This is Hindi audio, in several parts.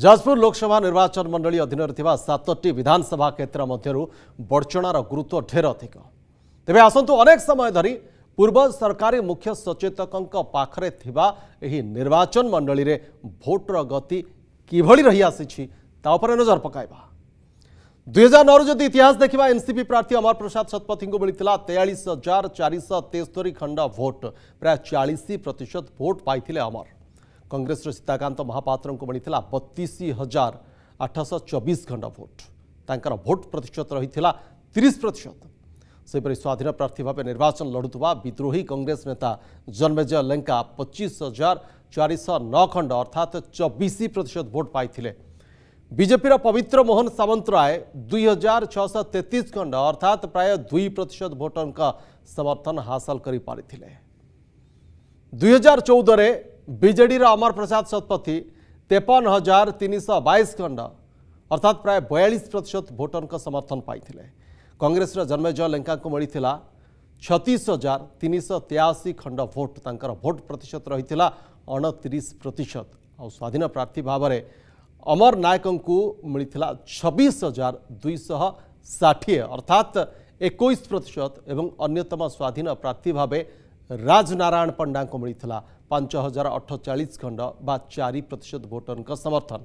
ଯାଜପୁର ଲୋକସଭା ନିର୍ବାଚନ ମଣ୍ଡଳୀ ଅଧୀନରେ ଥିବା ସାତଟି ବିଧାନସଭା କ୍ଷେତ୍ର ମଧ୍ୟରୁ ବର୍ଚ୍ଚଣାର ଗୁରୁତ୍ୱ ଢେର ଅଧିକ ତେବେ ଆସନ୍ତୁ ଅନେକ ସମୟ ଧରି ପୂର୍ବ ସରକାରୀ ମୁଖ୍ୟ ସଚେତକଙ୍କ ପାଖରେ ଥିବା ଏହି ନିର୍ବାଚନ ମଣ୍ଡଳୀରେ ଭୋଟର ଗତି କିଭଳି ରହିଆସିଛି ତା ଉପରେ ନଜର ପକାଇବା ଦୁଇହଜାର ନଅରୁ ଯଦି ଇତିହାସ ଦେଖିବା ଏନ୍ସିପି ପ୍ରାର୍ଥୀ ଅମର ପ୍ରସାଦ ଶତପଥୀଙ୍କୁ ମିଳିଥିଲା ତେୟାଳିଶ ହଜାର ଚାରିଶହ ତେସ୍ତରୀ ଖଣ୍ଡ ଭୋଟ ପ୍ରାୟ ଚାଳିଶ ପ୍ରତିଶତ ଭୋଟ ପାଇଥିଲେ ଅମର कंग्रेस सीताकांत महापात्र को मिलता बतीस हजार आठश चबीस खंड भोट तर भोट प्रतिशत रही तीस प्रतिशत से स्वाधीन प्रार्थी भाव निर्वाचन लड़ुवा विद्रोह कंग्रेस नेता जन्मेजय लेंका पचीस हजार चारिश नौ खंड अर्थात चबीस प्रतिशत भोट पाई बीजेपी पवित्र मोहन सामंतराय दुई हजार छःश तेतीस खंड अर्थात प्राय दुई प्रतिशत भोटर का समर्थन हासल कर दुई हजार चौदह विजेडर अमर प्रसाद शतपथी तेपन हजार तीन शह बैस खंड अर्थात प्राय बयालीस प्रतिशत भोटरों समर्थन पाई कंग्रेस जन्मेजय लेंका मिलता छतीस हजार तीन शह तेयासी खंड भोट तर भोट प्रतिशत रही अणतीस प्रतिशत आ स्वाधीन प्रार्थी भाव अमर नायक को मिले छब्स हजार दुईश षाठी अर्थात एक प्रतिशत एवं अन्यतम स्वाधीन प्रार्थी भाव राजनारायण पंडा को मिलता पांच हजार अठचाश खंड बा चार प्रतिशत भोटर समर्थन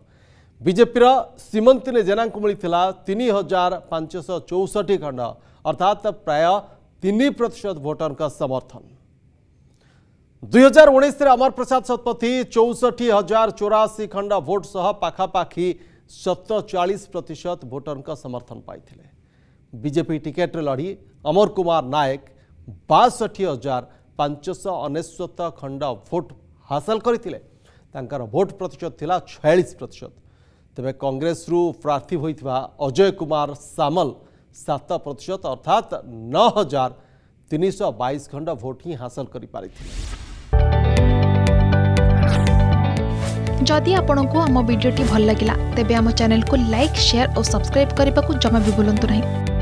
बीजेपी सीमंतिने जेना को मिला तीन हजार पांचश चौसठ खंड अर्थात प्राय तीन प्रतिशत भोटर समर्थन दुई हजार उन्नीस अमर प्रसाद शतपथी चौष्टि हजार चौराशी खंड भोट सह पाखापाखि सतचाश प्रतिशत भोटर समर्थन पाई बीजेपी टिकेट लड़ी अमर कुमार नायक बासठी हजार पांचश अनश्वत खंड भोट हासल करते भोट प्रतिशत थी छयास प्रतिशत तेरे कंग्रेस प्रार्थी होता अजय कुमार सामल सात प्रतिशत अर्थात नौ हजार तीन सौ बैस खंड भोट ही हासल करदी आपण को आम भिडी भल लगा तेब चेल को लाइक सेयार और सब्सक्राइब करने को जमा भी बुलां नहीं